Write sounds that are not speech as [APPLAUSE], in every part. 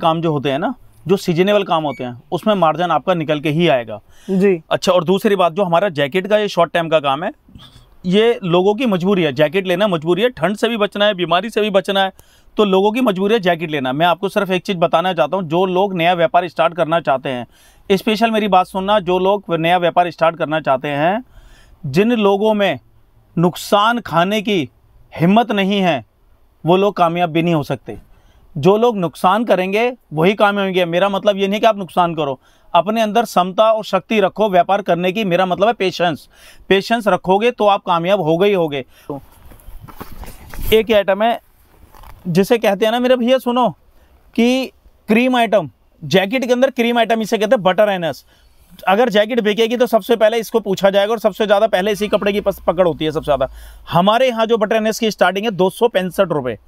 काम जो होते हैं ना जो सीजनेबल काम होते हैं उसमें मार्जिन आपका निकल के ही आएगा जी अच्छा और दूसरी बात जो हमारा जैकेट का ये शॉर्ट टाइम का काम है ये लोगों की मजबूरी है जैकेट लेना मजबूरी है ठंड से भी बचना है बीमारी से भी बचना है तो लोगों की मजबूरी है जैकेट लेना मैं आपको सिर्फ एक चीज़ बताना चाहता हूँ जो लोग नया व्यापार स्टार्ट करना चाहते हैं स्पेशल मेरी बात सुनना जो लोग नया व्यापार स्टार्ट करना चाहते हैं जिन लोगों में नुकसान खाने की हिम्मत नहीं है वो लोग कामयाब भी नहीं हो सकते जो लोग नुकसान करेंगे वही कामयाब होंगे मेरा मतलब ये नहीं कि आप नुकसान करो अपने अंदर क्षमता और शक्ति रखो व्यापार करने की मेरा मतलब है पेशेंस पेशेंस रखोगे तो आप कामयाब हो गई होगे एक आइटम है जिसे कहते हैं ना मेरे भैया सुनो कि क्रीम आइटम जैकेट के अंदर क्रीम आइटम इसे कहते हैं बटर एनस अगर जैकेट बिकेगी तो सबसे पहले इसको पूछा जाएगा और सबसे ज़्यादा पहले इसी कपड़े की पकड़ होती है सबसे ज़्यादा हमारे यहाँ जो बटर एनस की स्टार्टिंग है दो सौ पैंसठ रुपये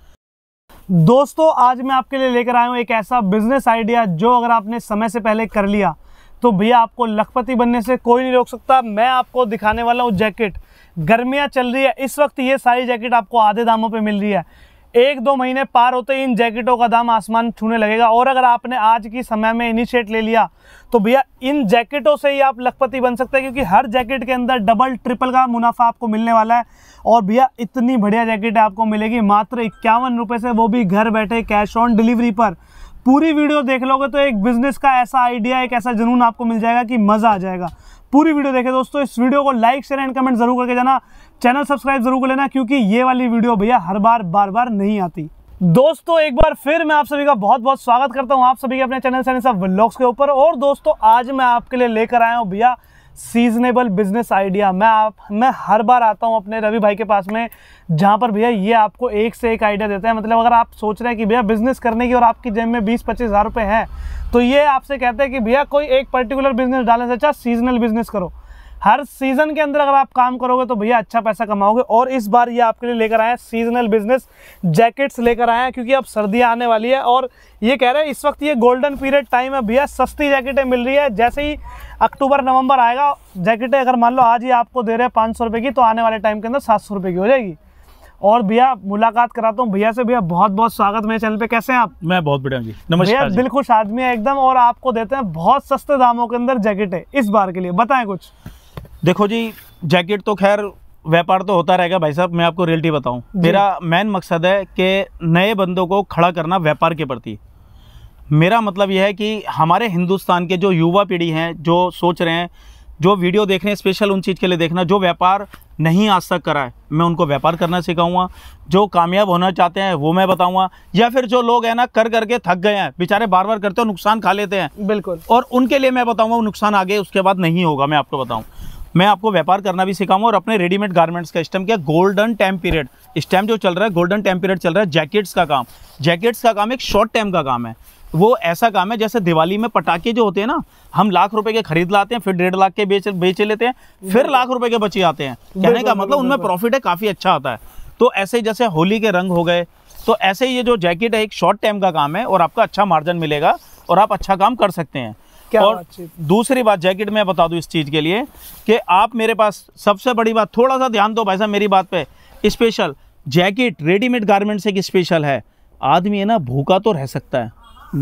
दोस्तों आज मैं आपके लिए लेकर आया हूँ एक ऐसा बिजनेस आइडिया जो अगर आपने समय से पहले कर लिया तो भैया आपको लखपति बनने से कोई नहीं रोक सकता मैं आपको दिखाने वाला हूँ जैकेट गर्मियाँ चल रही है इस वक्त ये सारी जैकेट आपको आधे दामों पर मिल रही है एक दो महीने पार होते ही इन जैकेटों का दाम आसमान छूने लगेगा और अगर आपने आज की समय में इनिशिएट ले लिया तो भैया इन जैकेटों से ही आप लखपति बन सकते हैं क्योंकि हर जैकेट के अंदर डबल ट्रिपल का मुनाफा आपको मिलने वाला है और भैया इतनी बढ़िया जैकेट आपको मिलेगी मात्र इक्यावन रुपये से वो भी घर बैठे कैश ऑन डिलीवरी पर पूरी वीडियो देख लोगे तो एक बिज़नेस का ऐसा आइडिया एक ऐसा जुनून आपको मिल जाएगा कि मज़ा आ जाएगा पूरी वीडियो देखे दोस्तों इस वीडियो को लाइक शेयर एंड कमेंट जरूर करके जाना चैनल सब्सक्राइब जरूर कर लेना क्योंकि ये वाली वीडियो भैया हर बार बार बार नहीं आती दोस्तों एक बार फिर मैं आप सभी का बहुत बहुत स्वागत करता हूँ आप सभी के अपने चैनल के ऊपर और दोस्तों आज मैं आपके लिए लेकर आया हूँ भैया सीजनेबल बिजनेस आइडिया मैं आप मैं हर बार आता हूँ अपने रवि भाई के पास में जहाँ पर भैया ये आपको एक से एक आइडिया देते हैं मतलब अगर आप सोच रहे हैं कि भैया बिज़नेस करने की और आपकी जेब में बीस पच्चीस हज़ार रुपये हैं तो ये आपसे कहते हैं कि भैया कोई एक पर्टिकुलर बिज़नेस डालने से अच्छा सीजनल बिज़नेस करो हर सीज़न के अंदर अगर आप काम करोगे तो भैया अच्छा पैसा कमाओगे और इस बार ये आपके लिए लेकर आए हैं सीजनल बिजनेस जैकेट्स लेकर आए हैं क्योंकि अब सर्दियाँ आने वाली है और ये कह रहे हैं इस वक्त ये गोल्डन पीरियड टाइम है भैया सस्ती जैकेटें मिल रही है जैसे ही अक्टूबर नवंबर आएगा जैकेटें अगर मान लो आज ही आपको दे रहे हैं पाँच सौ की तो आने वाले टाइम के अंदर सात सौ की हो जाएगी और भैया मुलाकात कराता हूँ भैया से भैया बहुत बहुत स्वागत मेरे चैनल पे कैसे हैं आप मैं बहुत बढ़िया जी नमस्कार भैया दिल खुश आदमी है एकदम और आपको देते हैं बहुत सस्ते दामों के अंदर जैकेटें इस बार के लिए बताएं कुछ देखो जी जैकेट तो खैर व्यापार तो होता रहेगा भाई साहब मैं आपको रियलिटी बताऊं मेरा मेन मकसद है कि नए बंदों को खड़ा करना व्यापार के प्रति मेरा मतलब यह है कि हमारे हिंदुस्तान के जो युवा पीढ़ी हैं जो सोच रहे हैं जो वीडियो देख रहे हैं स्पेशल उन चीज़ के लिए देखना जो व्यापार नहीं आज तक करा है मैं उनको व्यापार करना सिखाऊंगा जो कामयाब होना चाहते हैं वो मैं बताऊंगा या फिर जो लोग हैं ना कर करके थक गए हैं बेचारे बार बार करते हो नुकसान खा लेते हैं बिल्कुल और उनके लिए मैं बताऊंगा नुकसान आगे उसके बाद नहीं होगा मैं आपको बताऊँ मैं आपको व्यापार करना भी सिखाऊंगा और अपने रेडीमेड गारमेंट्स का स्टम क्या गोल्डन टाइम पीरियड इस टाइम जो चल रहा है गोल्डन टाइम पीरियड चल रहा है जैकेट्स का काम जैकेट्स का काम एक शॉर्ट टाइम का काम है वो ऐसा काम है जैसे दिवाली में पटाखे जो होते हैं ना हम लाख रुपए के खरीद लाते हैं फिर डेढ़ लाख के बेच बेच लेते हैं फिर लाख रुपए के बचे आते हैं कहने का मतलब उनमें प्रॉफिट है काफ़ी अच्छा आता है तो ऐसे ही जैसे होली के रंग हो गए तो ऐसे ही ये जो जैकेट है एक शॉर्ट टाइम का काम है और आपका अच्छा मार्जिन मिलेगा और आप अच्छा काम कर सकते हैं क्या और दूसरी बात जैकेट में बता दूं इस चीज़ के लिए कि आप मेरे पास सबसे बड़ी बात थोड़ा सा ध्यान दो भाई साहब मेरी बात पे स्पेशल जैकेट रेडीमेड गारमेंट से एक स्पेशल है आदमी है ना भूखा तो रह सकता है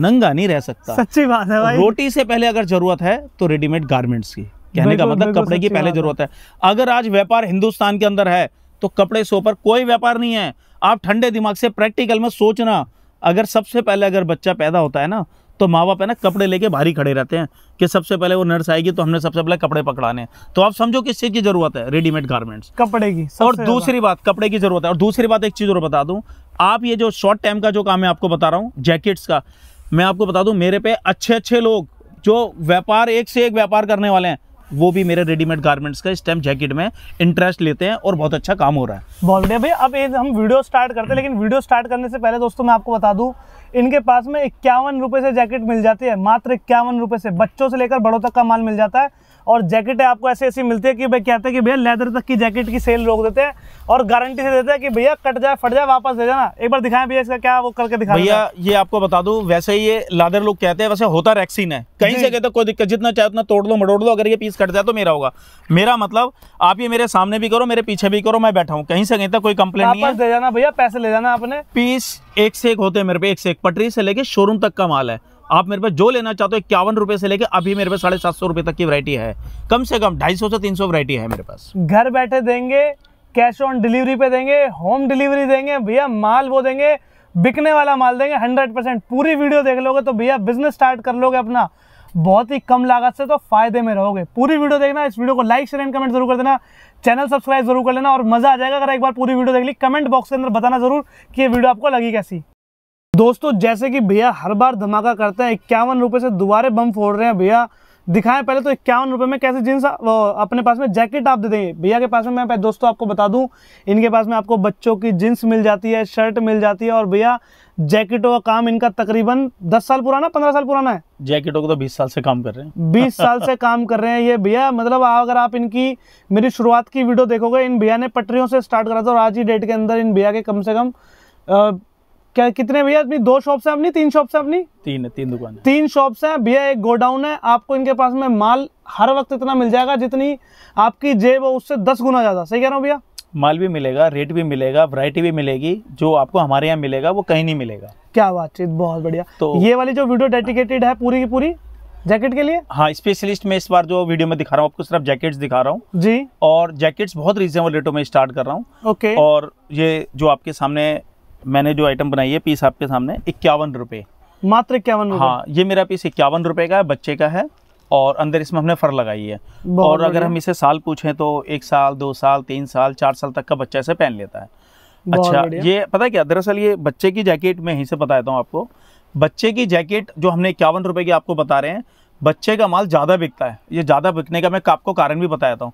नंगा नहीं रह सकता सच्ची बात है भाई रोटी से पहले अगर जरूरत है तो रेडीमेड गारमेंट्स की कहने का मतलब कपड़े की पहले जरूरत है अगर आज व्यापार हिंदुस्तान के अंदर है तो कपड़े से ऊपर कोई व्यापार नहीं है आप ठंडे दिमाग से प्रैक्टिकल में सोचना अगर सबसे पहले अगर बच्चा पैदा होता है ना तो माँ बाप है ना कपड़े लेके भारी खड़े रहते हैं कि सबसे पहले वो नर्स आएगी तो हमने सबसे पहले कपड़े पकड़ाने तो आप समझो किस चीज़ की जरूरत है रेडीमेड गारमेंट्स कपड़े की और दूसरी बात कपड़े की जरूरत है और दूसरी बात एक चीज़ और बता दूँ आप ये जो शॉर्ट टाइम का जो काम है आपको बता रहा हूँ जैकेट्स का मैं आपको बता दूँ मेरे पे अच्छे अच्छे लोग जो व्यापार एक से एक व्यापार करने वाले हैं वो भी मेरे रेडीमेड गारमेंट्स का इस टाइम जैकेट में इंटरेस्ट लेते हैं और बहुत अच्छा काम हो रहा है बहुत बढ़िया भाई अब हम वीडियो स्टार्ट करते हैं लेकिन वीडियो स्टार्ट करने से पहले दोस्तों मैं आपको बता दूं इनके पास में इक्यावन रुपये से जैकेट मिल जाती है मात्र इक्यावन रुपये से बच्चों से लेकर बड़ों तक का माल मिल जाता है और जैकेट आपको ऐसे ऐसी मिलती है कि भाई कहते हैं कि भैया लेदर तक की जैकेट की सेल रोक देते हैं और गारंटी से देते हैं कि भैया कट जाए फट जाए वापस दे जाना एक बार दिखाएं भैया इसका क्या वो करके दिखा भैया ये आपको बता दूं वैसे ये लादर लोग कहते हैं वैसे होता रैक्सीन है कहीं से कहते कोई दिक्कत जितना चाहे उतना तोड़ लो मड़ोड़ लो अगर ये पीस कट जाए तो मेरा होगा मेरा मतलब आप ये मेरे सामने भी करो मेरे पीछे भी करो मैं बैठा हूँ कहीं से कहीं तक कोई कंप्लेन नहीं दे जाना भैया पैसे ले जाना आपने पीस एक से एक होते हैं मेरे पे एक से एक पटरी से लेके शोरूम तक का माल है आप मेरे पास जो लेना चाहते हो इक्यावन रुपए से लेकर अभी मेरे पास साढ़े सात सौ रुपए तक की वरायटी है कम से कम ढाई सौ से तीन सौ वरायटी है मेरे पास घर बैठे देंगे कैश ऑन डिलीवरी पे देंगे होम डिलीवरी देंगे भैया माल वो देंगे बिकने वाला माल देंगे हंड्रेड परसेंट पूरी वीडियो देख लोगे तो भैया बिजनेस स्टार्ट कर लोगे अपना बहुत ही कम लागत से तो फायदे में रहोगे पूरी वीडियो देखना इस वीडियो को लाइक शेयर एंड कमेंट जरूर कर देना चैनल सब्सक्राइब जरूर कर लेना और मजा आ जाएगा अगर एक बार पूरी वीडियो देख ली कमेंट बॉक्स के अंदर बताना जरूर कि ये वीडियो आपको लगी कैसी दोस्तों जैसे कि भैया हर बार धमाका करते हैं इक्यावन रुपये से दोबारे बम फोड़ रहे हैं भैया दिखाएं पहले तो इक्यावन रुपये में कैसे जींस अपने पास में जैकेट आप दे देंगे भैया के पास में मैं दोस्तों आपको बता दूं इनके पास में आपको बच्चों की जींस मिल जाती है शर्ट मिल जाती है और भैया जैकेटों का काम इनका तकरीबन दस साल पुराना पंद्रह साल पुराना है जैकेटों को तो बीस साल से काम कर रहे हैं बीस साल से काम कर रहे हैं ये भैया मतलब अगर आप इनकी मेरी शुरुआत की वीडियो देखोगे इन भैया ने पटरियों से स्टार्ट करा था और आज ही डेट के अंदर इन भैया के कम से कम क्या कितने भैया अपनी दो शॉप है अपनी तीन शॉप है अपनी तीन है तीन दुकान तीन शॉप है भैया एक गोडाउन है आपको इनके पास में माल हर वक्त इतना मिल जाएगा जितनी आपकी जेब हो उससे दस गुना ज़्यादा सही कह रहा हूँ भैया माल भी मिलेगा रेट भी मिलेगा वैरायटी भी मिलेगी जो आपको हमारे यहाँ मिलेगा वो कहीं नहीं मिलेगा क्या बातचीत बहुत बढ़िया तो ये वाली जो वीडियो डेडिकेटेड है पूरी की पूरी जैकेट के लिए हाँ स्पेशलिस्ट में इस बार जो वीडियो में दिखा रहा हूँ आपको सिर्फ जैकेट्स दिखा रहा हूँ जी और जैकेट्स बहुत रीजनेबल रेटों में स्टार्ट कर रहा हूँ ओके और ये जो आपके सामने मैंने जो आइटम बनाई है पीस आपके सामने इक्यावन रुपये मात्र इक्यावन हाँ ये मेरा पीस इक्यावन रुपये का है बच्चे का है और अंदर इसमें हमने फर लगाई है और अगर हम इसे साल पूछें तो एक साल दो साल तीन साल चार साल तक का बच्चा इसे पहन लेता है अच्छा ये पता है क्या दरअसल ये बच्चे की जैकेट मैं यहीं से बता देता हूँ आपको बच्चे की जैकेट जो हमने इक्यावन रुपये की आपको बता रहे हैं बच्चे का माल ज़्यादा बिकता है ये ज़्यादा बिकने का मैं आपको कारण भी बताता हूँ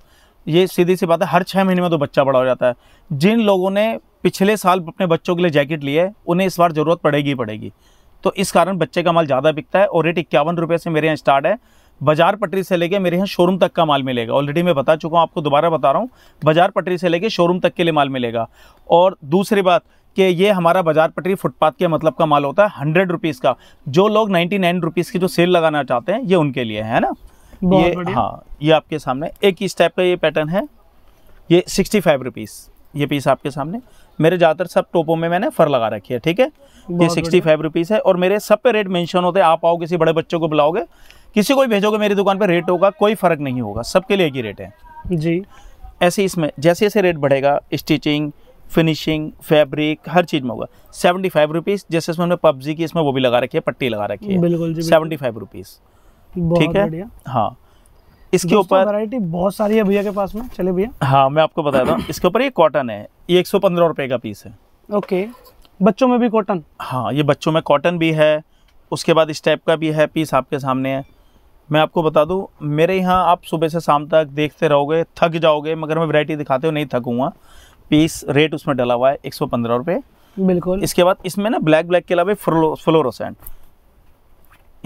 ये सीधी सी बात है हर छः महीने में तो बच्चा बड़ा हो जाता है जिन लोगों ने पिछले साल अपने बच्चों के लिए जैकेट लिए है उन्हें इस बार ज़रूरत पड़ेगी ही पड़ेगी तो इस कारण बच्चे का माल ज़्यादा बिकता है और रेट इक्यावन रुपये से मेरे यहाँ स्टार्ट है बाजार पटरी से लेके मेरे यहाँ शोरूम तक का माल मिलेगा ऑलरेडी मैं बता चुका हूँ आपको दोबारा बता रहा हूँ बाजार पटरी से लेके शोरूम तक के लिए माल मिलेगा और दूसरी बात कि ये हमारा बाजार पटरी फुटपाथ के मतलब का माल होता है हंड्रेड रुपीज़ का जो लोग नाइन्टी नाइन रुपीज़ की जो सेल लगाना चाहते हैं ये उनके लिए है ना ये हाँ ये आपके सामने एक इस टाइप का ये पैटर्न है ये सिक्सटी फाइव रुपीज़ ये पीस आपके सामने मेरे ज़्यादातर सब टोपों में मैंने फर लगा रखी है ठीक है ये सिक्सटी फाइव रुपीज़ है और मेरे सब पे रेट मेंशन होते हैं आप आओ किसी बड़े बच्चों को बुलाओगे किसी को भी भेजोगे मेरी दुकान पे रेट होगा कोई फ़र्क नहीं होगा सबके लिए एक ही रेट है जी ऐसे इसमें जैसे जैसे रेट बढ़ेगा स्टिचिंग फिनिशिंग फैब्रिक हर चीज़ में होगा सेवेंटी फाइव रुपीज़ जैसे इसमें हमने पबजी की इसमें वो भी लगा रखी है पट्टी लगा रखी है सेवेंटी फाइव रुपीज़ ठीक है हाँ इसके ऊपर वैरायटी बहुत सारी है भैया के पास में चले भैया हाँ मैं आपको बता रहा [COUGHS] इसके ऊपर ये कॉटन है ये एक सौ पंद्रह रुपये का पीस है ओके बच्चों में भी कॉटन हाँ ये बच्चों में कॉटन भी है उसके बाद इस टाइप का भी है पीस आपके सामने है मैं आपको बता दूँ मेरे यहाँ आप सुबह से शाम तक देखते रहोगे थक जाओगे मगर मैं वैरायटी दिखाते हुए नहीं थकूँगा पीस रेट उसमें डला हुआ है एक सौ पंद्रह रुपये बिल्कुल इसके बाद इसमें ना ब्लैक ब्लैक के अलावा फ्लोरोसेंट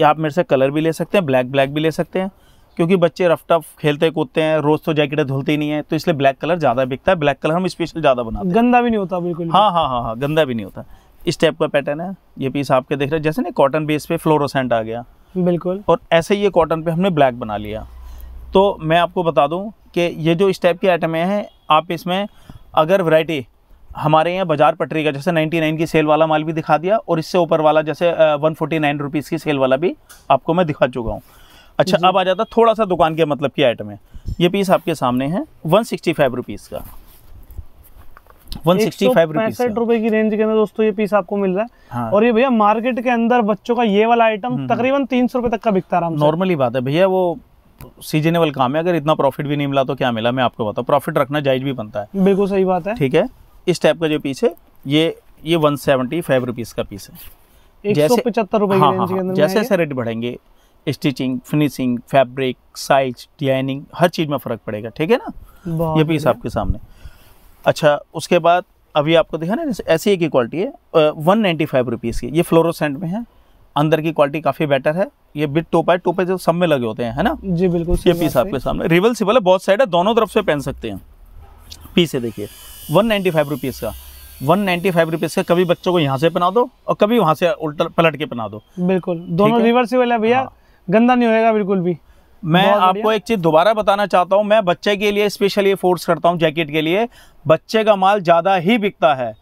या आप मेरे से कलर भी ले सकते हैं ब्लैक ब्लैक भी ले सकते हैं क्योंकि बच्चे रफ टफ खेलते कूदते हैं रोज़ तो जैकेटें धुलती नहीं है तो इसलिए ब्लैक कलर ज़्यादा बिकता है ब्लैक कलर हम स्पेशल ज़्यादा बनाते हैं गंदा भी नहीं होता बिल्कुल हाँ हाँ हाँ हाँ गंदा भी नहीं होता इस टाइप का पैटर्न है ये पीस आपके देख रहे हैं जैसे ना कॉटन बेस पे फ्लोरोसेंट आ गया बिल्कुल और ऐसे ये कॉटन पे हमने ब्लैक बना लिया तो मैं आपको बता दूं कि ये जो इस टाइप की आइटमें हैं आप इसमें अगर वैरायटी हमारे यहाँ बाजार पटरी का जैसे 99 की सेल वाला माल भी दिखा दिया और इससे ऊपर वाला जैसे वन फोर्टी की सेल वाला भी आपको मैं दिखा चुका हूँ अच्छा अब आ जाता थोड़ा सा दुकान के मतलब की आइटम है ये पीस आपके सामने है वन सिक्सटी फाइव रुपीज़ का वन सिक्सटी फाइव पैंसठ रुपए की रेंज के अंदर दोस्तों ये पीस आपको मिल रहा है हाँ। और ये भैया मार्केट के अंदर बच्चों का ये वाला आइटम हम्म, हम्म। तकरीबन तीन सौ रुपए तक का बिकता रहा नॉर्मली बात है भैया वो सीजनेबल काम है अगर इतना प्रॉफिट भी नहीं मिला तो क्या मिला मैं आपको बताऊँ प्रॉफिट रखना जायज भी बनता है बिल्कुल सही बात है ठीक है इस टाइप का जो पीस है ये ये वन सेवेंटी फाइव रुपीज़ का पीस है जैसे पचहत्तर रुपए हाँ, हाँ, हाँ। जैसे जैसे रेट बढ़ेंगे stitching finishing fabric size designing हर चीज़ में फ़र्क पड़ेगा ठीक है ना ये पीस आपके सामने अच्छा उसके बाद अभी आपको दिखा ना ऐसी एक ही क्वालिटी है वन नाइन्टी फाइव रुपीज़ की ये फ्लोरोसेंट में है अंदर की क्वालिटी काफ़ी बेटर है ये बिट टोपा है टोपे जो सब में लगे होते हैं है ना जी बिल्कुल ये पीस आपके सामने रिवल सिबल है बहुत साइड है दोनों तरफ से पहन सकते हैं पीस है देखिए वन नाइन्टी फाइव रुपीज़ का वन नाइन्टी फाइव रुपीज़ का कभी बच्चों को यहाँ से पहना दो और कभी वहाँ से उल्टा पलट के पहना दो बिल्कुल दोनों रिवर्सिबल है भैया हाँ। गंदा नहीं होएगा बिल्कुल भी मैं आपको एक चीज़ दोबारा बताना चाहता हूँ मैं बच्चे के लिए स्पेशली फोर्स करता हूँ जैकेट के लिए बच्चे का माल ज़्यादा ही बिकता है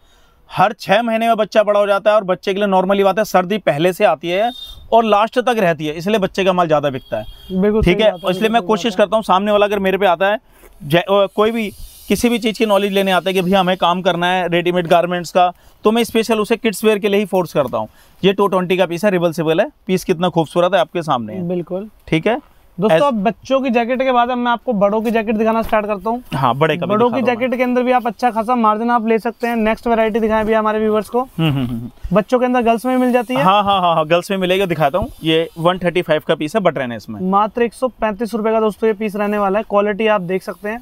हर छः महीने में बच्चा बड़ा हो जाता है और बच्चे के लिए नॉर्मली बात है सर्दी पहले से आती है और लास्ट तक रहती है इसलिए बच्चे का माल ज़्यादा बिकता है ठीक है इसलिए मैं कोशिश करता हूँ सामने वाला अगर मेरे पे आता है कोई भी किसी भी चीज़ की नॉलेज लेने आते है कि भैया हमें काम करना है रेडीमेड गारमेंट्स का तो मैं स्पेशल उसे किड्स वेयर के लिए ही फोर्स करता हूँ ये टू ट्वेंटी का पीस है रिवर्सिबल है पीस कितना खूबसूरत है आपके सामने है बिल्कुल ठीक है दोस्तों अब बच्चों की जैकेट के बाद अब मैं आपको बड़ों की जैकेट दिखाना स्टार्ट करता हूँ हाँ बड़े का बड़ों की जैकेट के अंदर भी आप अच्छा खासा मार्जिन आप ले सकते हैं नेक्स्ट वैरायटी दिखाएं भी हमारे व्यूवर्स को हम्म, हम्म, हम्म, बच्चों के अंदर गर्ल्स में मिल जाती है हाँ हाँ हाँ हाँ गर्ल्स में मिलेगा दिखाता हूँ ये वन का पीस है बट रहने इसमें मात्र एक सौ का दोस्तों ये पीस रहने वाला है क्वालिटी आप देख सकते हैं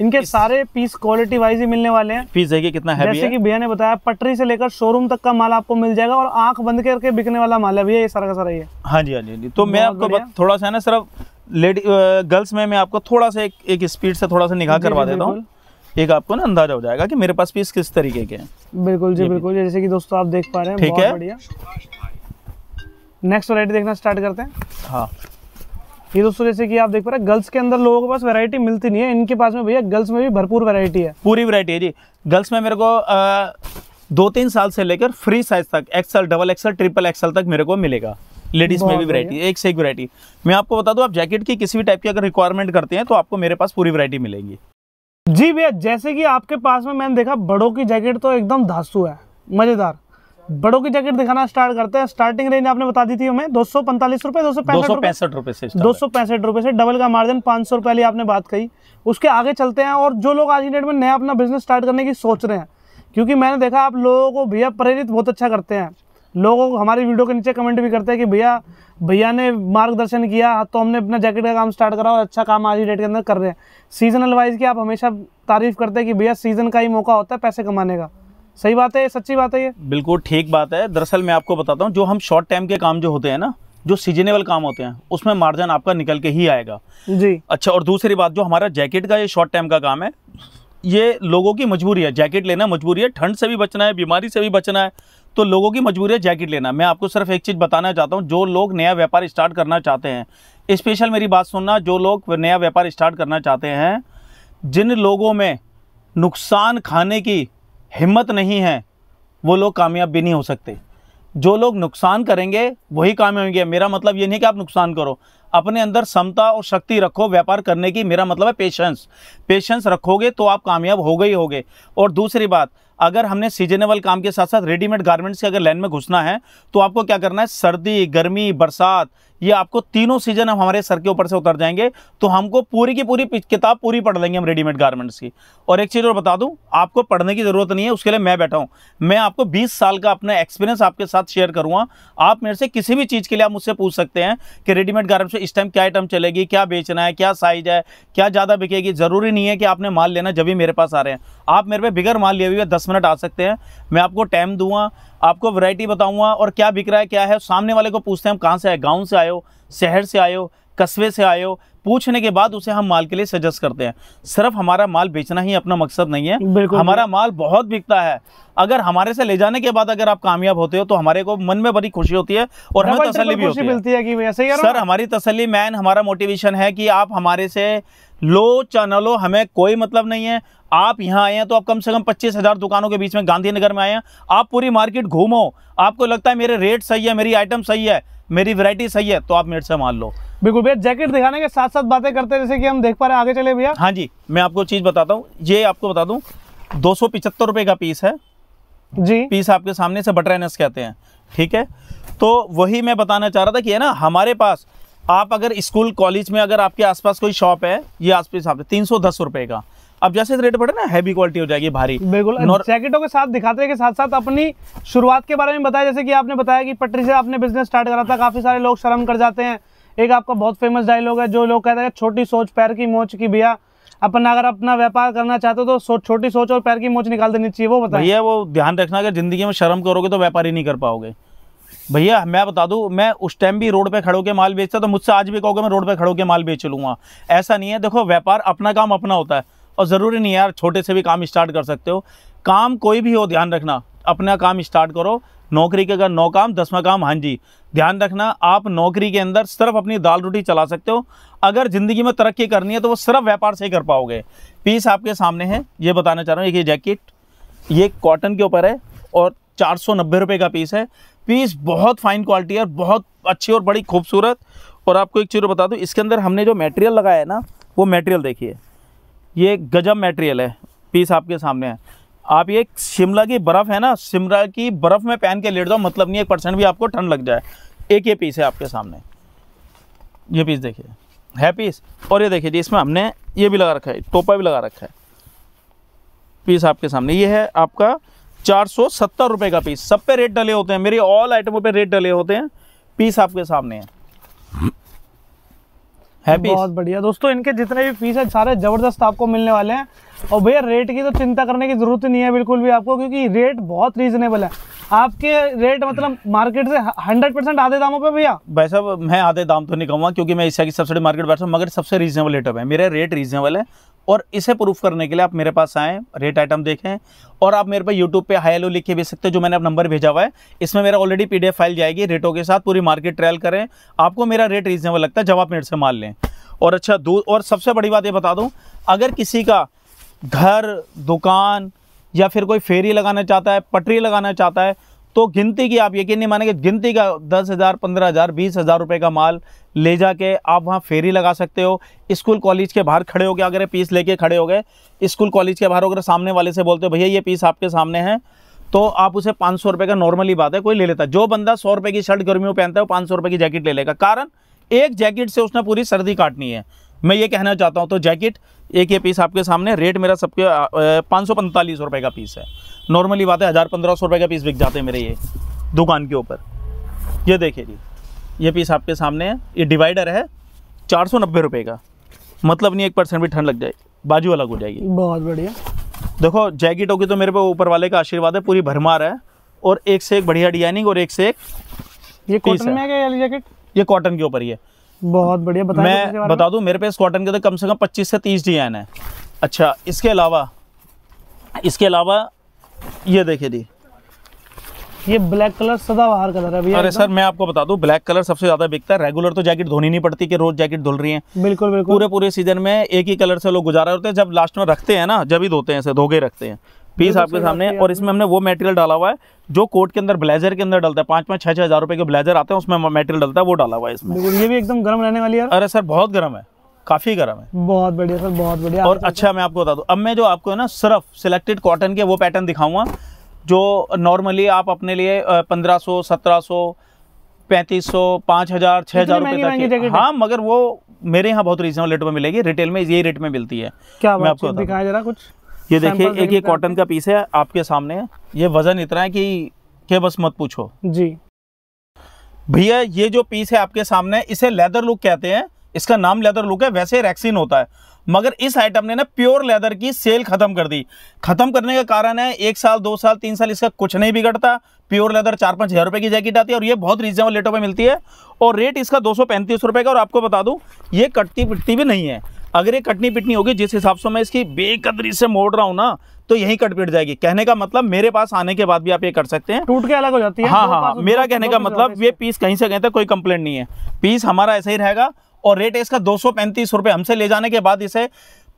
इनके सारे पीस क्वालिटी वाइज ही मिलने वाले हैं पीस देखिए कितना हैवी जैसे है? कि भैया ने बताया पटरी से लेकर शोरूम तक का माल आपको मिल जाएगा और आंख बंद करके बिकने वाला माल है भैया ये सारा का सारा ये हाँ जी हाँ जी हाँ तो मैं आपको थोड़ा सा ना सिर्फ लेडी गर्ल्स में मैं आपको थोड़ा सा एक, एक स्पीड से थोड़ा सा निगाह करवा देता हूँ एक आपको ना अंदाजा हो जाएगा कि मेरे पास पीस किस तरीके के हैं बिल्कुल जी बिल्कुल जैसे कि दोस्तों आप देख पा रहे हैं ठीक है बढ़िया नेक्स्ट वरायटी देखना स्टार्ट करते हैं हाँ ये दोस्तों जैसे कि आप देख पा रहे हैं गर्ल्स के अंदर लोगों के पास वैरायटी मिलती नहीं है इनके पास में भैया गर्ल्स में भी भरपूर वैरायटी है पूरी वैरायटी है जी गर्ल्स में मेरे को आ, दो तीन साल से लेकर फ्री साइज तक XL double XL triple XL तक मेरे को मिलेगा लेडीज में भी वैरायटी एक से एक वैरायटी मैं आपको बता दू आप जैकेट की किसी भी टाइप की अगर रिक्वायरमेंट करते हैं तो आपको मेरे पास पूरी वरायटी मिलेगी जी भैया जैसे कि आपके पास में मैंने देखा बड़ों की जैकेट तो एकदम धासु है मज़ेदार बड़ों की जैकेट दिखाना स्टार्ट करते हैं स्टार्टिंग रेंज आपने बता दी थी हमें दो सौ पैंतालीस रुपए दो सौ पैंसठ रुपए से दो सौ पैंसठ रुपए से डबल का मार्जिन पाँच सौ रुपये आपने बात कही उसके आगे चलते हैं और जो लोग आज की डेट में नया अपना बिजनेस स्टार्ट करने की सोच रहे हैं क्योंकि मैंने देखा आप लोगों को भैया प्रेरित बहुत अच्छा करते हैं लोगों हमारी वीडियो के नीचे कमेंट भी करते हैं कि भैया भैया ने मार्गदर्शन किया हाँ, तो हमने अपना जैकेट का काम स्टार्ट करा और अच्छा काम आज की डेट के अंदर कर रहे हैं सीजनल वाइज की आप हमेशा तारीफ़ करते हैं कि भैया सीज़न का ही मौका होता है पैसे कमाने का सही बात है सच्ची बात है ये बिल्कुल ठीक बात है दरअसल मैं आपको बताता हूँ जो हम शॉर्ट टाइम के काम जो होते हैं ना जो सीजनेबल काम होते हैं उसमें मार्जिन आपका निकल के ही आएगा जी अच्छा और दूसरी बात जो हमारा जैकेट का ये शॉर्ट टाइम का काम है ये लोगों की मजबूरी है जैकेट लेना मजबूरी है ठंड से भी बचना है बीमारी से भी बचना है तो लोगों की मजबूरी है जैकेट लेना मैं आपको सिर्फ एक चीज़ बताना चाहता हूँ जो लोग नया व्यापार स्टार्ट करना चाहते हैं स्पेशल मेरी बात सुनना जो लोग नया व्यापार स्टार्ट करना चाहते हैं जिन लोगों में नुकसान खाने की हिम्मत नहीं है वो लोग कामयाब भी नहीं हो सकते जो लोग नुकसान करेंगे वही कामयाब होंगे मेरा मतलब ये नहीं कि आप नुकसान करो अपने अंदर समता और शक्ति रखो व्यापार करने की मेरा मतलब है पेशेंस पेशेंस रखोगे तो आप कामयाब हो गए होगे और दूसरी बात अगर हमने सीजनेबल काम के साथ साथ रेडीमेड गारमेंट्स के अगर लाइन में घुसना है तो आपको क्या करना है सर्दी गर्मी बरसात ये आपको तीनों सीजन हम हमारे सर के ऊपर से उतर जाएंगे तो हमको पूरी की पूरी किताब पूरी पढ़ लेंगे हम रेडीमेड गारमेंट्स की और एक चीज़ और बता दूँ आपको पढ़ने की ज़रूरत नहीं है उसके लिए मैं बैठा हूँ मैं आपको बीस साल का अपना एक्सपीरियंस आपके साथ शेयर करूँगा आप मेरे से किसी भी चीज़ के लिए आप मुझसे पूछ सकते हैं कि रेडीमेड गारमेंट्स इस टाइम क्या आइटम चलेगी क्या बेचना है क्या साइज है क्या ज़्यादा बिकेगी ज़रूरी नहीं है कि आपने माल लेना जब भी मेरे पास आ रहे हैं आप मेरे पे बिगर माल लिए हुए दस मिनट आ सकते हैं मैं आपको टाइम दूंगा आपको वैरायटी बताऊंगा और क्या बिक रहा है क्या है सामने वाले को पूछते हैं हम कहाँ से आए गांव से आए हो शहर से आए हो कस्बे से आए हो पूछने के बाद उसे हम माल के लिए सजेस्ट करते हैं सिर्फ हमारा माल बेचना ही अपना मकसद नहीं है हमारा माल बहुत बिकता है अगर हमारे से ले जाने के बाद अगर आप कामयाब होते हो तो हमारे को मन में बड़ी खुशी होती है और हमें तसली भी होती है, है कि सर हमारी तसली मैन हमारा मोटिवेशन है कि आप हमारे से लो चाहे लो हमें कोई मतलब नहीं है आप यहाँ आए हैं तो आप कम से कम पच्चीस हज़ार दुकानों के बीच में गांधीनगर में आए हैं आप पूरी मार्केट घूमो आपको लगता है मेरे रेट सही है मेरी आइटम सही है मेरी वैरायटी सही है तो आप मेरे से मान लो बिल्कुल भैया जैकेट दिखाने के साथ साथ बातें करते हैं जैसे कि हम देख पा रहे हैं आगे चले भैया हाँ जी मैं आपको चीज़ बताता हूँ ये आपको बता दूँ दो सौ पिचहत्तर रुपये का पीस है जी पीस आपके सामने से बटर कहते हैं ठीक है तो वही मैं बताना चाह रहा था कि है ना हमारे पास आप अगर स्कूल कॉलेज में अगर आपके आसपास कोई शॉप है ये आसपास आप तीन सौ दस रुपए का अब जैसे रेट बढ़े ना हैवी क्वालिटी हो जाएगी भारी बिल्कुल जैकेटों के साथ दिखाते के साथ साथ अपनी शुरुआत के बारे में बताया जैसे कि आपने बताया कि पटरी से आपने बिजनेस स्टार्ट करा था काफ़ी सारे लोग शर्म कर जाते हैं एक आपका बहुत फेमस डायलॉग है जो लोग कहते हैं छोटी सोच पैर की मोच की भैया अपन अगर अपना व्यापार करना चाहते हो तो सोच छोटी सोच और पैर की मोच निकाल देनी चाहिए वो बताइए वो ध्यान रखना अगर जिंदगी में शर्म करोगे तो व्यापारी नहीं कर पाओगे भैया मैं बता दूं मैं उस टाइम भी रोड पे खड़ो के माल बेचता तो मुझसे आज भी कहोगे मैं रोड पे खड़ो के माल बेच लूँगा ऐसा नहीं है देखो व्यापार अपना काम अपना होता है और ज़रूरी नहीं यार छोटे से भी काम स्टार्ट कर सकते हो काम कोई भी हो ध्यान रखना अपना काम स्टार्ट करो नौकरी के अगर नौ काम दसवा काम हाँ जी ध्यान रखना आप नौकरी के अंदर सिर्फ अपनी दाल रोटी चला सकते हो अगर ज़िंदगी में तरक्की करनी है तो वो सिर्फ व्यापार से ही कर पाओगे पीस आपके सामने है ये बताना चाह रहा हूँ एक ये जैकेट ये कॉटन के ऊपर है और चार सौ नब्बे रुपये का पीस है पीस बहुत फाइन क्वालिटी है बहुत अच्छी और बड़ी खूबसूरत और आपको एक चीज़ बता दूँ इसके अंदर हमने जो मटेरियल लगाया है ना वो मटेरियल देखिए ये गजब मटेरियल है पीस आपके सामने है आप ये शिमला की बर्फ़ है ना शिमला की बर्फ़ में पहन के लेट जाओ मतलब नहीं एक परसेंट भी आपको ठंड लग जाए एक ये पीस है आपके सामने ये पीस देखिए है पीस और ये देखिए जी इसमें हमने ये भी लगा रखा है टोपा भी लगा रखा है पीस आपके सामने ये है आपका चार सौ सत्तर रुपये का पीस सब पे रेट डले होते हैं मेरे ऑल आइटमों पे रेट डले होते हैं पीस आपके सामने है है पीस बहुत बढ़िया दोस्तों इनके जितने भी पीस है सारे ज़बरदस्त आपको मिलने वाले हैं और भैया रेट की तो चिंता करने की ज़रूरत नहीं है बिल्कुल भी आपको क्योंकि रेट बहुत रीजनेबल है आपके रेट मतलब मार्केट से हंड्रेड परसेंट आधे दामों पे भैया भाई साहब मैं आधे दाम तो नहीं कहूँगा क्योंकि मैं एशिया की सबसे मार्केट बैठा हूँ मगर सबसे रीजनेबल रेट है मेरा रेट रीजनेबल है और इसे प्रूफ करने के लिए आप मेरे पास आएँ रेट आइटम देखें और आप मेरे पे यूट्यूब पे हाई एलो लिख के भेज सकते हो जो मैंने अब नंबर भेजा हुआ है इसमें मेरा ऑलरेडी पी फाइल जाएगी रेटों के साथ पूरी मार्केट ट्रायल करें आपको मेरा रेट रीजनेबल लगता है जब आप मेरे से माल लें और अच्छा दो और सबसे बड़ी बात ये बता दूँ अगर किसी का घर दुकान या फिर कोई फेरी लगाना चाहता है पटरी लगाना चाहता है तो गिनती की आप यकीन नहीं मानेंगे गिनती का दस हज़ार पंद्रह हज़ार बीस हज़ार रुपये का माल ले जाके आप वहाँ फेरी लगा सकते हो स्कूल कॉलेज के बाहर खड़े हो गए अगर पीस लेके खड़े हो गए स्कूल कॉलेज के बाहर अगर सामने वाले से बोलते हो भैया ये पीस आपके सामने है तो आप उसे पाँच सौ रुपये का नॉर्मली बात है कोई ले लेता जो बंदा सौ रुपये की शर्ट गर्मियों पहनता है वो पाँच सौ रुपये की जैकेट ले लेगा कारण एक जैकेट से उसने पूरी सर्दी काटनी है मैं ये कहना चाहता हूँ तो जैकेट एक ये पीस आपके सामने रेट मेरा सबके पाँच सौ पैंतालीस रुपये का पीस है नॉर्मली बात है हज़ार पंद्रह सौ रुपये का पीस बिक जाते हैं मेरे ये दुकान के ऊपर ये देखिए जी ये पीस आपके सामने है ये डिवाइडर है चार सौ नब्बे रुपये का मतलब नहीं एक परसेंट भी ठंड लग जाएगी बाजू अलग हो जाएगी बहुत बढ़िया देखो जैकेट होगी तो मेरे पे ऊपर वाले का आशीर्वाद है पूरी भरमार है और एक से एक बढ़िया डिजाइनिंग और एक से एक ये कॉटन में है क्या जैकेट ये कॉटन के ऊपर ही है बहुत बढ़िया मैं बता दूं मेरे पास कॉटन के अंदर कम से कम पच्चीस से तीस डिजाइन है अच्छा इसके अलावा इसके अलावा ये देखिए जी ये ब्लैक कलर सदाबहार कलर है भैया अरे सर मैं आपको बता दूं ब्लैक कलर सबसे ज्यादा बिकता है रेगुलर तो जैकेट धोनी नहीं पड़ती कि रोज जैकेट धुल रही है बिल्कुल बिल्कुल पूरे पूरे सीजन में एक ही कलर से लोग गुजारा होते हैं जब लास्ट में रखते हैं ना जब ही धोते हैं धोके रखते हैं पीस तो आपके सामने और इसमें हमने वो मटेरियल डाला हुआ है जो कोट के अंदर ब्लेजर के अंदर डलता है पांच पांच छह छह हज़ार रुपए के ब्लेजर आते हैं उसमें मटेरियल डलता है वो डाला हुआ है इसमें ये भी एकदम गर्म रहने वाली है अरे सर बहुत गर्म है काफ़ी गर्म है बहुत बढ़िया सर बहुत बढ़िया और अच्छा मैं आपको बता दू अब मैं जो आपको है ना सिर्फ सिलेक्टेड कॉटन के वो पैटर्न दिखाऊंगा जो नॉर्मली आप अपने लिए पंद्रह सो पैंतीस सौ पाँच हज़ार छः हज़ार रुपये तक हाँ मगर वो मेरे यहाँ बहुत रीजनेबल रेट में मिलेगी रिटेल में ये रेट में मिलती है क्या मैं आपको दिखाया जरा कुछ ये देखिए एक ये कॉटन का पीस है आपके सामने ये वजन इतना है कि के बस मत पूछो जी भैया ये जो पीस है आपके सामने इसे लेदर लुक कहते हैं इसका नाम लेदर लुक है वैसे रैक्सिन होता है मगर इस आइटम ने ना प्योर लेदर की सेल खत्म कर दी खत्म करने का कारण है एक साल दो साल तीन साल इसका कुछ नहीं बिगड़ता प्योर लेदर चार पाँच हज़ार रुपये की जैकेट आती है और ये बहुत रीजनेबल रेटों पर मिलती है और रेट इसका दो सौ पैंतीस रुपये का और आपको बता दूँ ये कटती पिटती भी नहीं है अगर ये कटनी पिटनी होगी जिस हिसाब से मैं इसकी बेकदरी से मोड़ रहा हूँ ना तो यही कट पिट जाएगी कहने का मतलब मेरे पास आने के बाद भी आप ये कर सकते हैं टूट के अलग हो जाती है हाँ हाँ मेरा कहने का मतलब ये पीस कहीं से कहीं तक कोई कंप्लेंट नहीं है पीस हमारा ऐसा ही रहेगा और रेट इसका दो सौ पैंतीस रुपये हमसे ले जाने के बाद इसे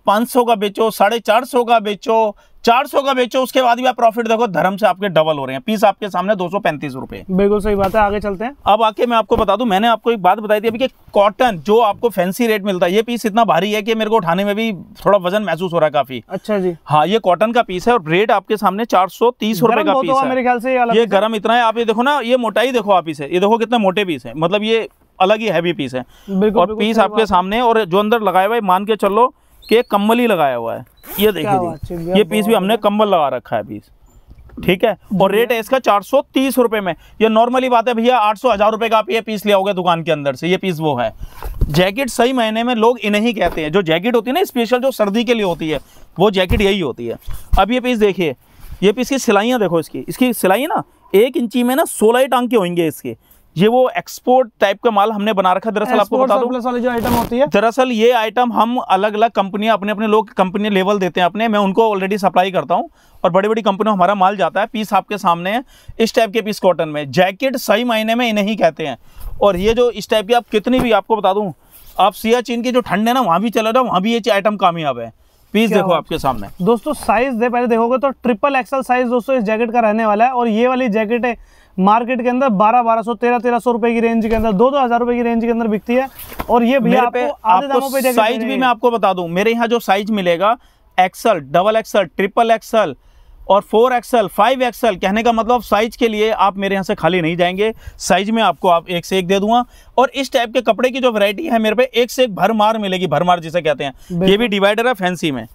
पाँच सौ का बेचो साढ़े चार सौ का बेचो चार सौ का बेचो उसके बाद भी आप प्रॉफिट देखो धर्म से आपके डबल हो रहे हैं पीस आपके सामने दो सौ पैंतीस रुपए बिल्कुल सही बात है आगे चलते हैं अब आके मैं आपको बता दूं मैंने आपको एक बात बताई थी अभी कि कॉटन जो आपको फैंसी रेट मिलता है ये पीस इतना भारी है कि मेरे को उठाने में भी थोड़ा वजन महसूस हो रहा है काफी अच्छा जी हाँ ये कॉटन का पीस है और रेट आपके सामने चार सौ तीस रुपए का तो पीस मेरे ख्याल से ये गर्म इतना है आप ये देखो ना ये मोटाई देखो आप इसे ये देखो कितने मोटे पीस है मतलब ये अलग ही हैवी पीस है और पीस आपके सामने और जो अंदर लगाए हुआ मान के चलो एक कम्बल ही लगाया हुआ है ये देखिए ये पीस भी हमने कम्बल लगा रखा है पीस ठीक है और रेट है इसका चार सौ तीस रुपए में ये नॉर्मली बात है भैया आठ सौ हज़ार रुपये का आप ये पीस ले आओगे दुकान के अंदर से ये पीस वो है जैकेट सही महीने में लोग इन्हें ही कहते हैं जो जैकेट होती है ना स्पेशल जो सर्दी के लिए होती है वो जैकेट यही होती है अब ये पीस देखिए ये पीस की सिलाइयाँ देखो इसकी इसकी सिलाई ना एक इंची में ना सोलह ही टांग के होंगे इसके ये वो एक्सपोर्ट टाइप का माल हमने बना रखा दरअसल आपको बता दूं वाली जो आइटम होती है दरअसल ये आइटम हम अलग अलग कंपनियां अपने अपने लोग कंपनी लेवल देते हैं अपने मैं उनको ऑलरेडी सप्लाई करता हूँ और बड़ी बड़ी कंपनियों हमारा माल जाता है पीस आपके सामने है इस टाइप के पीस कॉटन में जैकेट सही महीने में इन्हें कहते हैं और ये जो इस टाइप की आप कितनी भी आपको बता दूँ आप सियाचिन की जो ठंड है ना वहाँ भी चला जाओ वहाँ भी ये आइटम कामयाब है पीस देखो आपके सामने दोस्तों साइज दे पहले देखोगे तो ट्रिपल एक्सल साइज दोस्तों इस जैकेट का रहने वाला है और ये वाली जैकेट है मार्केट के अंदर बारह बारह सौ तेरह तेरह सौ रुपए की रेंज के अंदर दो दो हजार रुपए की रेंज के अंदर बिकती है और ये भैया आपको आधे साइज भी मैं आपको बता दूं मेरे यहाँ जो साइज मिलेगा XL double XL triple XL और फोर एक्सएल फाइव एक्सएल कहने का मतलब साइज के लिए आप मेरे यहाँ से खाली नहीं जाएंगे साइज में आपको आप एक से एक दे दूंगा और इस टाइप के कपड़े की जो वैरायटी है मेरे पे एक से एक भरमार मिलेगी भरमार जिसे कहते हैं ये भी डिवाइडर है फैंसी में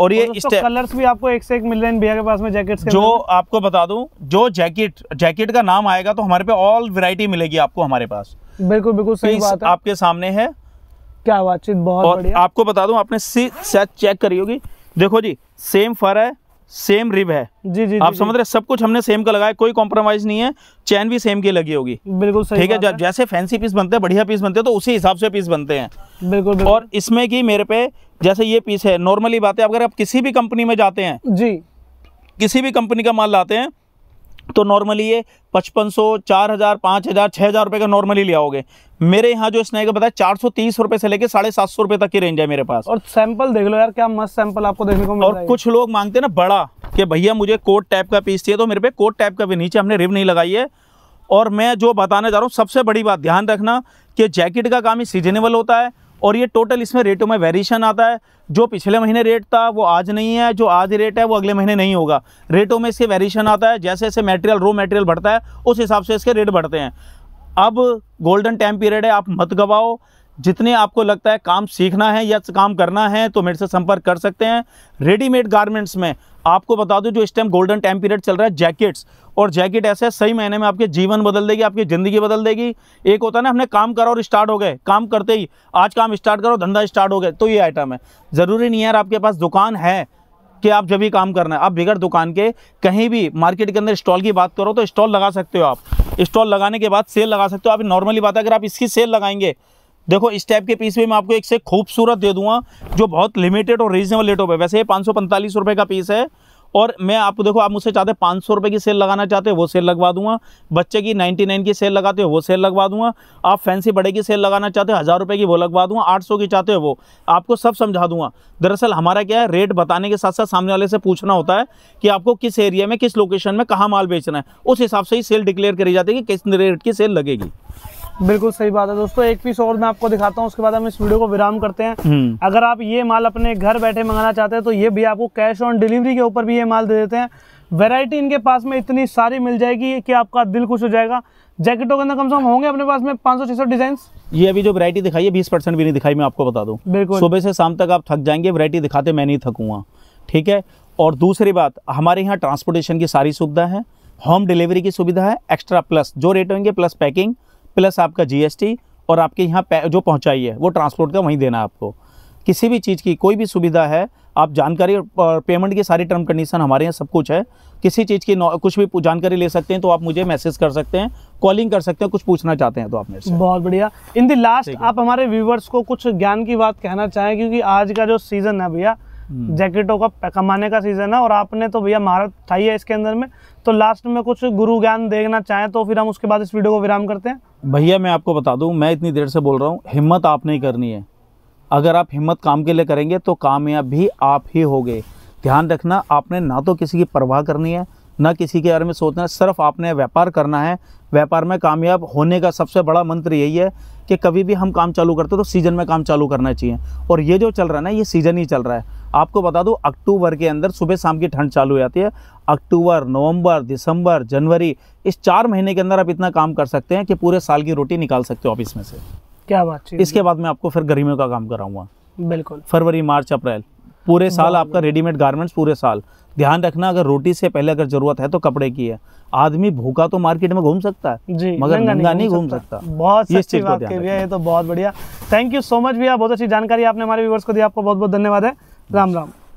और ये तो कलर्स भी आपको एक से एक मिल रहे हैं भैया के पास में जैकेट्स जो आपको बता दूं जो जैकेट जैकेट का नाम आएगा तो हमारे पे ऑल वैरायटी मिलेगी आपको हमारे पास बिल्कुल बिल्कुल सही बात है आपके सामने है क्या बातचीत बहुत बढ़िया आपको बता दूं आपने चेक करी होगी देखो जी सेम फर है सेम रिब है जी जी आप जी, समझ रहे सब कुछ हमने सेम का लगाया कोई कॉम्प्रोमाइज नहीं है चैन भी सेम की लगी होगी बिल्कुल सही ठीक है, है जैसे फैंसी पीस बनते हैं बढ़िया पीस बनते हैं तो उसी हिसाब से पीस बनते हैं बिल्कुल, बिल्कुल और इसमें की मेरे पे जैसे ये पीस है नॉर्मली बात है अगर आप किसी भी कंपनी में जाते हैं जी किसी भी कंपनी का माल लाते हैं तो नॉर्मली ये पचपन सौ चार हज़ार पाँच हज़ार छः हज़ार रुपये का नॉर्मली ले आओगे मेरे यहाँ जो स्नैक बताया चार सौ तीस रुपए से लेकर साढ़े सात सौ रुपए तक की रेंज है मेरे पास और सैंपल देख लो यार क्या मस्त सैंपल आपको देखने को मिल और कुछ लोग मांगते हैं ना बड़ा कि भैया मुझे कोट टाइप का पीस चाहिए तो मेरे पे कोट टाइप का भी नीचे हमने रिब नहीं लगाई है और मैं जो बताने जा रहा हूँ सबसे बड़ी बात ध्यान रखना कि जैकेट का काम ही सीजनेबल होता है और ये टोटल इसमें रेटों में वेरिएशन आता है जो पिछले महीने रेट था वो आज नहीं है जो आज रेट है वो अगले महीने नहीं होगा रेटों में इसके वेरिएशन आता है जैसे जैसे मटेरियल रो मटेरियल बढ़ता है उस हिसाब से इसके रेट बढ़ते हैं अब गोल्डन टाइम पीरियड है आप मत गवाओ जितने आपको लगता है काम सीखना है या काम करना है तो मेरे से संपर्क कर सकते हैं रेडीमेड गारमेंट्स में आपको बता दूं जो इस टाइम गोल्डन टाइम पीरियड चल रहा है जैकेट्स और जैकेट ऐसे सही महीने में आपके जीवन बदल देगी आपकी ज़िंदगी बदल देगी एक होता है ना हमने काम करा और स्टार्ट हो गए काम करते ही आज काम स्टार्ट करो धंधा स्टार्ट हो गया तो ये आइटम है ज़रूरी नहीं है यार आपके पास दुकान है कि आप जब भी काम करना है आप बिगड़ दुकान के कहीं भी मार्केट के अंदर स्टॉल की बात करो तो स्टॉल लगा सकते हो आप स्टॉल लगाने के बाद सेल लगा सकते हो आप नॉर्मली बात है अगर आप इसकी सेल लगाएंगे देखो इस टाइप के पीस भी मैं आपको एक से खूबसूरत दे दूंगा जो बहुत लिमिटेड और रीजनेबल रेटों पर वैसे ये पाँच सौ का पीस है और मैं आपको देखो आप मुझसे चाहते हैं पाँच सौ रुपये की सेल लगाना चाहते हैं वो सेल लगवा दूंगा बच्चे की नाइन्टी नाइन की सेल लगाते हो वो सेल लगवा दूंगा आप फैंसी बड़े की सेल लगाना चाहते हो हज़ार रुपये की वो लगवा दूंगा आठ सौ की चाहते हो वो आपको सब समझा दूंगा दरअसल हमारा क्या है रेट बताने के साथ साथ सामने वाले से पूछना होता है कि आपको किस एरिया में किस लोकेशन में कहाँ माल बेचना है उस हिसाब से ही सेल डिक्लेयर करी जाती है कि किस रेट की सेल लगेगी बिल्कुल सही बात है दोस्तों एक पीस और मैं आपको दिखाता हूँ उसके बाद हम इस वीडियो को विराम करते हैं हम्म। अगर आप ये माल अपने घर बैठे मंगाना चाहते हैं तो ये भी आपको कैश ऑन डिलीवरी के ऊपर भी ये माल दे देते हैं वैरायटी इनके पास में इतनी सारी मिल जाएगी कि आपका दिल खुश हो जाएगा जैकेटों के अंदर कम से कम होंगे अपने पास में पांच सौ छह सौ डिजाइन ये अभी जो वरायटी दिखाई है बीस परसेंट भी नहीं दिखाई मैं आपको बता दूं बिल्कुल सुबह से शाम तक आप थक जाएंगे वरायटी दिखाते मैं नहीं थकूंगा ठीक है और दूसरी बात हमारे यहाँ ट्रांसपोर्टेशन की सारी सुविधा है होम डिलीवरी की सुविधा है एक्स्ट्रा प्लस जो रेट होंगे प्लस पैकिंग प्लस आपका जीएसटी और आपके यहाँ जो पहुँचाई है वो ट्रांसपोर्ट का वहीं देना आपको किसी भी चीज़ की कोई भी सुविधा है आप जानकारी और पेमेंट की सारी टर्म कंडीशन हमारे यहाँ सब कुछ है किसी चीज़ की कुछ भी जानकारी ले सकते हैं तो आप मुझे मैसेज कर सकते हैं कॉलिंग कर सकते हैं कुछ पूछना चाहते हैं तो आप मेरे से बहुत बढ़िया इन दी लास्ट आप हमारे व्यूवर्स को कुछ ज्ञान की बात कहना चाहें क्योंकि आज का जो सीज़न है भैया हम्म। जैकेटों का कमाने का सीज़न है और आपने तो भैया महारत थाई है इसके अंदर में तो लास्ट में कुछ गुरु ज्ञान देखना चाहें तो फिर हम उसके बाद इस वीडियो को विराम करते हैं भैया मैं आपको बता दूं मैं इतनी देर से बोल रहा हूँ हिम्मत आपने ही करनी है अगर आप हिम्मत काम के लिए करेंगे तो कामयाब भी आप ही हो ध्यान रखना आपने ना तो किसी की परवाह करनी है ना किसी के बारे में सोचना है सिर्फ आपने व्यापार करना है व्यापार में कामयाब होने का सबसे बड़ा मंत्र यही है कि कभी भी हम काम चालू करते तो सीज़न में काम चालू करना चाहिए और ये जो चल रहा है ना ये सीज़न ही चल रहा है आपको बता दूँ अक्टूबर के अंदर सुबह शाम की ठंड चालू हो जाती है अक्टूबर नवंबर दिसंबर जनवरी इस चार महीने के अंदर आप इतना काम कर सकते हैं कि पूरे साल की रोटी निकाल सकते हो ऑफिस में से क्या बात इसके बाद मैं आपको फिर गर्मियों का काम कराऊंगा बिल्कुल फरवरी मार्च अप्रैल पूरे साल आपका रेडीमेड गारमेंट्स पूरे साल ध्यान रखना अगर रोटी से पहले अगर जरूरत है तो कपड़े की है आदमी भूखा तो मार्केट में घूम सकता है जी, मगर नंगा नहीं घूम सकता, बहुत इस चीज बात भैया ये तो बहुत बढ़िया थैंक यू सो मच भैया बहुत अच्छी जानकारी आपने हमारे व्यूवर्स को दी आपको बहुत बहुत धन्यवाद है राम राम